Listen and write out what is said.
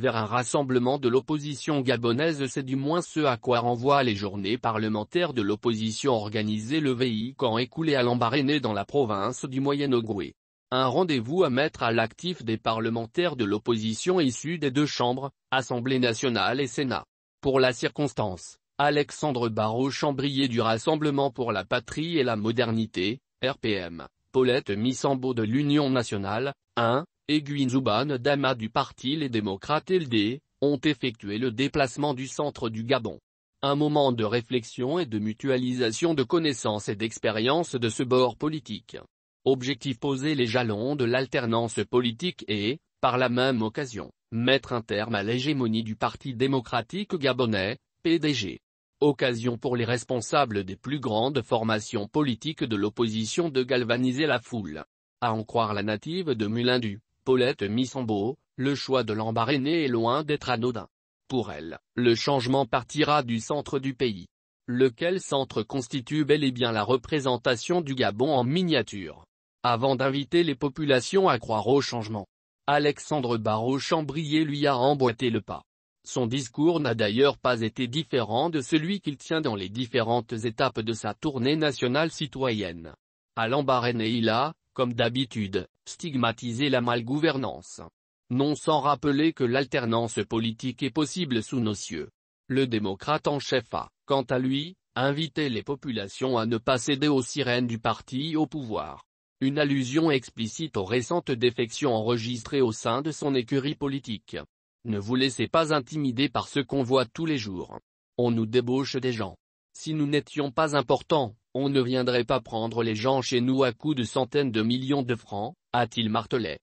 vers un rassemblement de l'opposition gabonaise c'est du moins ce à quoi renvoient les journées parlementaires de l'opposition organisées le VI quand écoulé à l'embaréné dans la province du Moyen-Ogoué. Un rendez-vous à mettre à l'actif des parlementaires de l'opposition issus des deux chambres, Assemblée nationale et Sénat. Pour la circonstance, Alexandre Barrault Chambrier du Rassemblement pour la patrie et la modernité, RPM, Paulette Missambo de l'Union nationale, 1, Aiguin Zouban Dama du parti Les démocrates LD, ont effectué le déplacement du centre du Gabon. Un moment de réflexion et de mutualisation de connaissances et d'expériences de ce bord politique. Objectif poser les jalons de l'alternance politique et, par la même occasion, mettre un terme à l'hégémonie du Parti démocratique gabonais, PDG. Occasion pour les responsables des plus grandes formations politiques de l'opposition de galvaniser la foule. À en croire la native de Mulindu, Paulette Missambo, le choix de l'embarrainer est loin d'être anodin. Pour elle, le changement partira du centre du pays. Lequel centre constitue bel et bien la représentation du Gabon en miniature. Avant d'inviter les populations à croire au changement, Alexandre Barrault-Chambrier lui a emboîté le pas. Son discours n'a d'ailleurs pas été différent de celui qu'il tient dans les différentes étapes de sa tournée nationale citoyenne. À l'embarrainé il a, comme d'habitude, stigmatiser la malgouvernance. Non sans rappeler que l'alternance politique est possible sous nos cieux. Le démocrate en chef a, quant à lui, invité les populations à ne pas céder aux sirènes du parti au pouvoir. Une allusion explicite aux récentes défections enregistrées au sein de son écurie politique. Ne vous laissez pas intimider par ce qu'on voit tous les jours. On nous débauche des gens. Si nous n'étions pas importants, on ne viendrait pas prendre les gens chez nous à coups de centaines de millions de francs, a-t-il martelé.